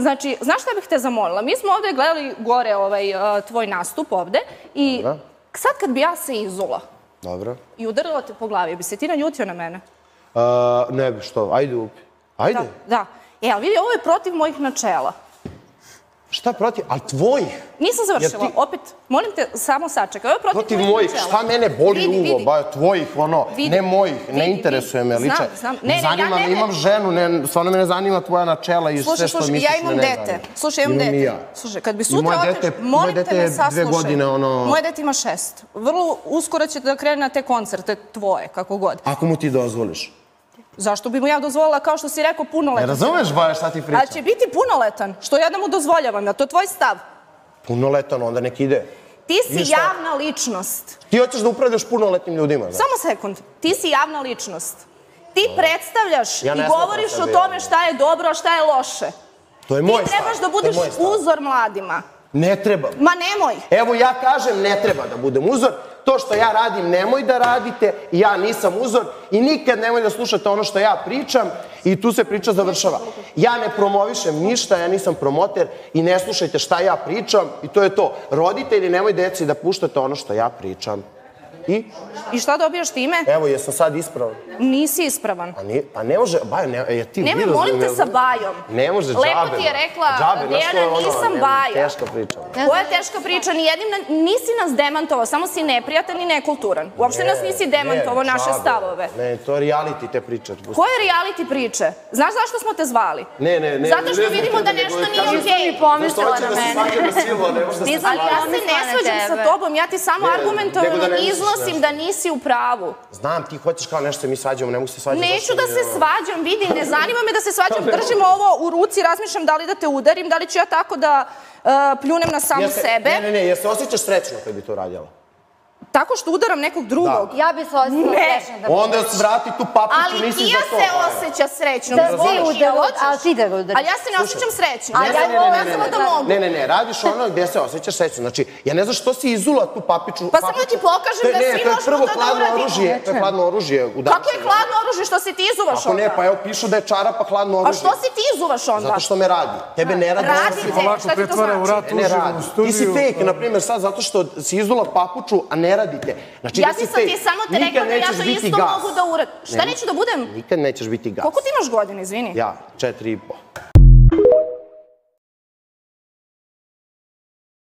Znači, znaš šta bih te zamolila? Mi smo ovde gledali gore ovaj, e, tvoj nastup ovde i Dobro. sad kad bi ja se izula Dobro. i udarila te po glavi, bi se ti naljutio na mene? Uh, ne, što? Ajde, upi. Ajde. Da, da. E, ali vidi, ovo je protiv mojih načela. Šta protiv? Ali tvoj! Nisam završila. Ti... Opet, molim te, samo sačekaj. Ovo je protiv, protiv mojih. Šta mene boli vidi, uvo, ba, tvojih, ono, vidi, ne mojih, vidi, ne interesuje me liče. Znam, znam. Ne, ne, zanima ja, ne, me, imam ženu, ne, stvarno me ne zanima tvoja načela i slušaj, sve što slušaj, misliš. Ja imam ne dete. slušaj, imam, imam dete. Ja. Slušaj, kad bi sutra oteš, molim te da me saslušaj. Godine, ono... Moje dete ima šest. Vrlo uskoro će da krene na te koncerte tvoje, kako god. Ako mu ti dozvoliš. Zašto bi mu ja dozvolila, kao što si rekao, punoletan? Ne razumeš, baš šta ti pričam? A će biti punoletan, što ja da mu dozvoljavam, ja to tvoj stav. Punoletan, onda nek ide. Ti si javna ličnost. Ti hoćeš da upravljaš punoletnim ljudima. Da? Samo sekund. Ti si javna ličnost. Ti predstavljaš ja i govoriš o tome šta je dobro, a šta je loše. To je moj stav. Ti trebaš da budeš uzor mladima. Ne treba. Ma nemoj. Evo ja kažem ne treba da budem uzor. To što ja radim nemoj da radite ja nisam uzor i nikad nemoj da slušate ono što ja pričam i tu se priča završava. Ja ne promovišem ništa, ja nisam promoter i ne slušajte šta ja pričam i to je to. Roditelji nemoj deci da puštate ono što ja pričam. I? I šta dobijaš time? Evo, jesam sad ispravan. Nisi ispravan. Pa, ni, pa ne može, Bajo, ne, je ti... Nemoj, molim te sa Bajom. Ne može, džabe. Lepo ti je rekla, džabe, Dejana, nisam ono, Baja. Teška priča. Koja teška priča? Nijednim, nisi nas demantovao, samo si neprijatelj i nekulturan. Uopšte ne, nas nisi demantovao, naše džabe. stavove. Ne, to je reality te priče. Koje reality priče? Znaš zašto smo te zvali? Ne, ne, ne. Zato što ne, vidimo da da ne, da nešto nije okej. Nisam ni pomislila na mene. Zato Ali ja se ne svađam sa tobom, ja ti samo argumentovano izlažem iznosim da nisi u pravu. Znam, ti hoćeš kao nešto mi svađamo, ne mogu se svađati. Neću da se svađam, vidi, ne zanima me da se svađam. Držim ovo u ruci, razmišljam da li da te udarim, da li ću ja tako da eh, pljunem na samu sebe. Ne, ne, ne, jeste osjećaš srećno kad bi to radila? Tako što udaram nekog drugog. Da. Ja bih se osjećala srećna da budeš. Onda vrati tu papuću, nisi za to. Ali Kija se osjeća srećno. Da ti udarao, ali ti da ga udaraš. Ali ja se ne osjećam srećno. Ja sam ovo da, da mogu. Ne, ne, ne, radiš ono gde se osjećaš srećno. Znači, ja ne znam što si izula tu papiću. Pa samo da ti pokažem da svi možemo to da uradimo. To je hladno oružje. Kako je hladno oružje što se ti izuvaš onda? Ako ne, pa evo pišu da je čarapa hladno oružje. A što si ti izuvaš onda? Zato što me radi. Tebe ne radi. Radi te, šta ti to znači? Ne radi. Ti si fake, na primjer, sad zato što si izula papuču, a ne radite. Znači, ja da ti sam ti samo te rekla da ja to isto gas. mogu da uradim. Šta neću da budem? Nikad nećeš biti gas. Koliko ti imaš godine, izvini? Ja, četiri i po.